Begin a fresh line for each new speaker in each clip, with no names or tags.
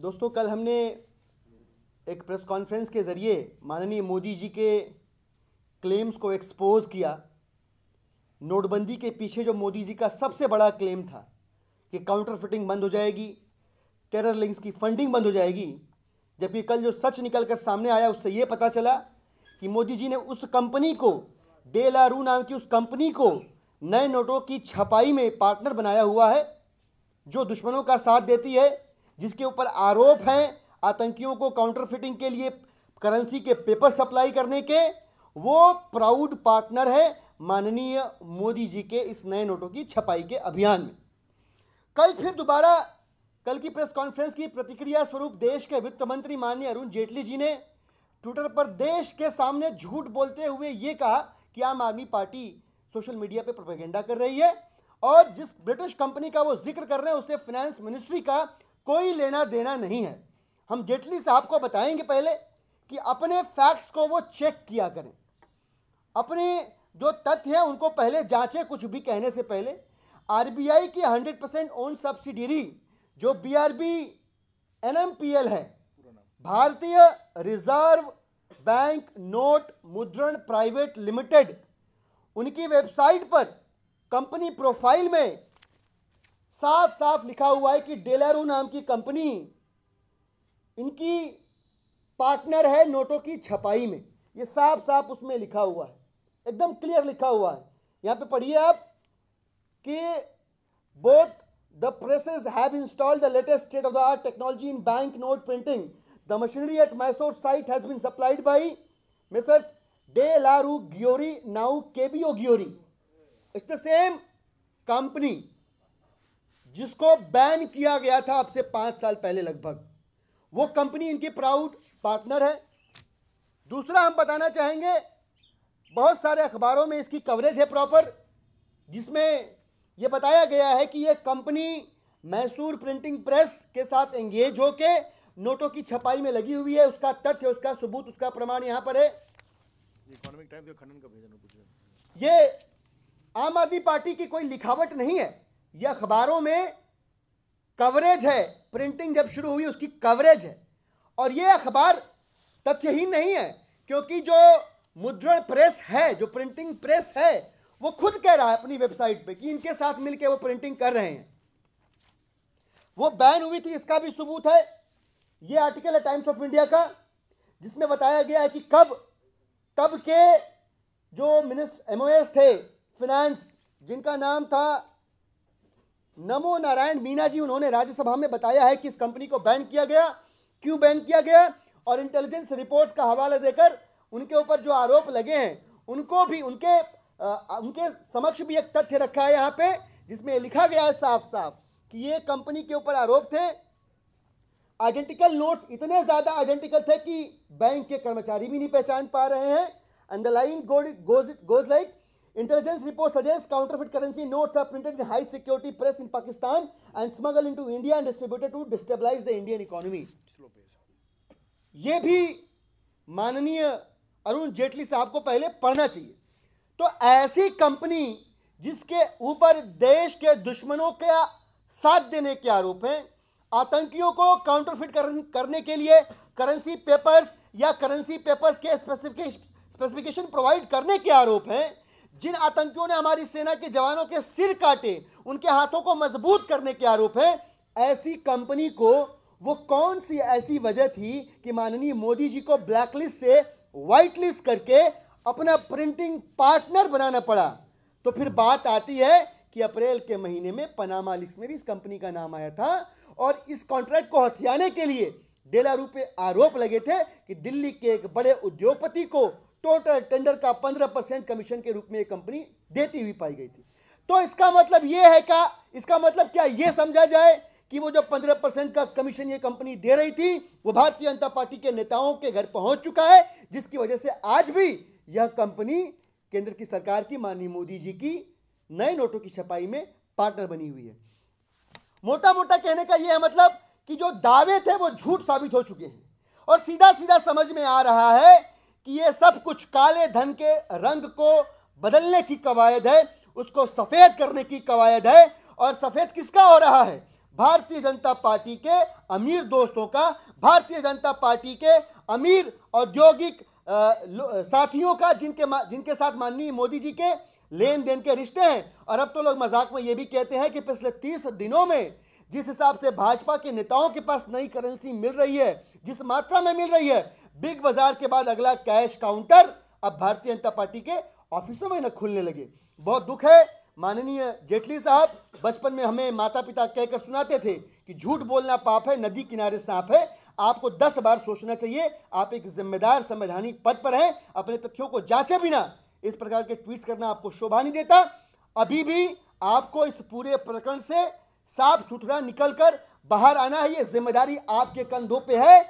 दोस्तों कल हमने एक प्रेस कॉन्फ्रेंस के ज़रिए माननीय मोदी जी के क्लेम्स को एक्सपोज किया नोटबंदी के पीछे जो मोदी जी का सबसे बड़ा क्लेम था कि काउंटर फिटिंग बंद हो जाएगी टेरर लिंक्स की फंडिंग बंद हो जाएगी जबकि कल जो सच निकल कर सामने आया उससे ये पता चला कि मोदी जी ने उस कंपनी को डेलारू नाम की उस कंपनी को नए नोटों की छपाई में पार्टनर बनाया हुआ है जो दुश्मनों का साथ देती है जिसके ऊपर आरोप हैं आतंकियों को काउंटर फिटिंग के लिए करेंसी के पेपर सप्लाई करने के वो प्राउड पार्टनर है माननीय मोदी जी के इस नए नोटों की छपाई के अभियान में कल फिर दोबारा कल की प्रेस कॉन्फ्रेंस की प्रतिक्रिया स्वरूप देश के वित्त मंत्री माननीय अरुण जेटली जी ने ट्विटर पर देश के सामने झूठ बोलते हुए ये कहा कि Aam Aadmi party social media पे प्रोपेगेंडा कर रही है और जिस ब्रिटिश कंपनी का वो जिक्र कर रहे हैं उसे फाइनेंस मिनिस्ट्री का कोई लेना देना नहीं है हम जेटली साहब को बताएंगे पहले कि अपने फैक्ट्स को वो चेक किया करें अपने जो तथ्य हैं उनको पहले जांचें कुछ भी कहने से पहले आरबीआई की 100 परसेंट ओन सब्सिडरी जो बीआरबी एनएमपीएल है Bharatiya reserve bank note Mudran private limited उनकी वेबसाइट पर कंपनी प्रोफाइल में साफ साफ लिखा हुआ है कि डेलारू नाम की कंपनी इनकी पार्टनर है नोटों की छपाई में ये साफ साफ उसमें लिखा हुआ है एकदम क्लियर लिखा हुआ है यहाँ पे पढ़िए आप कि both the presses have installed the latest state of the art technology in bank note printing the machinery at Mysore site has been supplied by Messrs De La Rue Giori now KBA Giori it's the same company जिसको ban किया गया था अब से साल पहले लगभग वो कंपनी इनकी प्राउड पार्टनर है दूसरा हम बताना चाहेंगे बहुत सारे अखबारों में इसकी कवरेज है प्रॉपर जिसमें यह बताया गया है कि यह कंपनी मैसूर प्रिंटिंग प्रेस के साथ एंगेज होके नोटों की छपाई में लगी हुई है उसका तथ्य उसका सबूत उसका प्रमाण यहां पर है इकोनॉमिक खंडन का ये आम आदमी पार्टी की कोई लिखावट नहीं है यह अखबारों में कवरेज है प्रिंटिंग जब शुरू हुई उसकी कवरेज है और ये अखबार तथ्यहीन नहीं है क्योंकि जो मुद्रण प्रेस है जो प्रिंटिंग प्रेस है वो खुद कह रहा है अपनी वेबसाइट पे कि इनके साथ मिलके वो प्रिंटिंग कर रहे हैं वो बैन हुई थी इसका भी सबूत है ये आर्टिकल है टाइम्स ऑफ इंडिया का जिसमें बताया गया है कि कब कब के जो मिनिस्टर एमओएस थे फिनेंस जिनका नाम था नमो नारायण मीना जी उन्होंने राज्यसभा में बताया है कि इस कंपनी को बैन किया गया क्यों बैन किया गया और इंटेलिजेंस रिपोर्ट्स का हवाला देकर उनके ऊपर जो आरोप लगे हैं उनको भी उनके आ, उनके समक्ष भी एक तथ्य रखा है यहाँ पे जिसमें लिखा गया है साफ साफ कि ये कंपनी के ऊपर आरोप थे आइडेंटिकल नोट्स इतने ज़्यादा आइडेंटिकल थे कि बैंक के कर्मचारी भी नहीं पहचान पा रहे हैं underline the goes goes like Intelligence report suggests counterfeit currency notes are printed in high security press in Pakistan and smuggled into India and distributed to destabilize the Indian economy. ये भी माननीय अरुण जेटली साहब को पहले पढ़ना चाहिए तो ऐसी कंपनी जिसके ऊपर देश के दुश्मनों का साथ देने के आरोप हैं आतंकियों को काउंटरफिट करने के लिए करेंसी पेपर्स या करेंसी पेपर्स के स्पेसिफिकेशन प्रोवाइड करने के आरोप हैं जिन आतंकियों ने हमारी सेना के जवानों के सिर काटे उनके हाथों को मजबूत करने के आरोप है ऐसी कंपनी को वो कौन सी ऐसी वजह थी कि माननीय मोदी जी को ब्लैकलिस्ट से व्हाइट लिस्ट करके अपना प्रिंटिंग पार्टनर बनाना पड़ा तो फिर बात आती है कि अप्रैल के महीने में पनामा लिक्स में भी इस कंपनी का नाम आया था और इस कॉन्ट्रैक्ट को हथियाने के लिए डेलारू पे आरोप लगे थे कि दिल्ली के एक बड़े उद्योगपति को टोटल टेंडर का पंद्रह परसेंट कमीशन के रूप में ये कंपनी देती हुई पाई गई थी तो इसका मतलब ये है क्या इसका मतलब क्या ये समझा जाए कि वो जो पंद्रह परसेंट का कमीशन ये कंपनी दे रही थी वो भारतीय जनता पार्टी के नेताओं के घर पहुंच चुका है जिसकी वजह से आज भी यह कंपनी केंद्र की सरकार की माननीय मोदी जी की नए नोटों की छपाई में पार्टनर बनी हुई है मोटा मोटा कहने का यह है मतलब कि जो दावे थे वो झूठ साबित हो चुके हैं और सीधा सीधा समझ में आ रहा है कि ये सब कुछ काले धन के रंग को बदलने की कवायद है उसको सफ़ेद करने की कवायद है और सफ़ेद किसका हो रहा है भारतीय जनता पार्टी के अमीर दोस्तों का भारतीय जनता पार्टी के अमीर औद्योगिक साथियों का जिनके जिनके साथ माननीय मोदी जी के लेन देन के रिश्ते हैं और अब तो लोग मजाक में ये भी कहते हैं कि पिछले तीस दिनों में जिस हिसाब से भाजपा के नेताओं के पास नई करेंसी मिल रही है जिस मात्रा में मिल रही है बिग बाजार के बाद अगला कैश काउंटर अब भारतीय जनता पार्टी के ऑफिसों में न खुलने लगे बहुत दुख है माननीय जेटली साहब बचपन में हमें माता पिता कहकर सुनाते थे कि झूठ बोलना पाप है नदी किनारे सांप है आपको दस बार सोचना चाहिए आप एक जिम्मेदार संवैधानिक पद पर हैं अपने तथ्यों को जांचे बिना इस प्रकार के ट्वीट करना आपको शोभा नहीं देता अभी भी आपको इस पूरे प्रकरण से साफ सुथरा निकलकर बाहर आना है ये जिम्मेदारी आपके कंधों पे है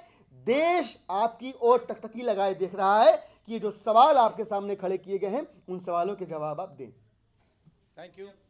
देश आपकी ओर टकटकी लगाए देख रहा है कि ये जो सवाल आपके सामने खड़े किए गए हैं उन सवालों के जवाब आप दें थैंक यू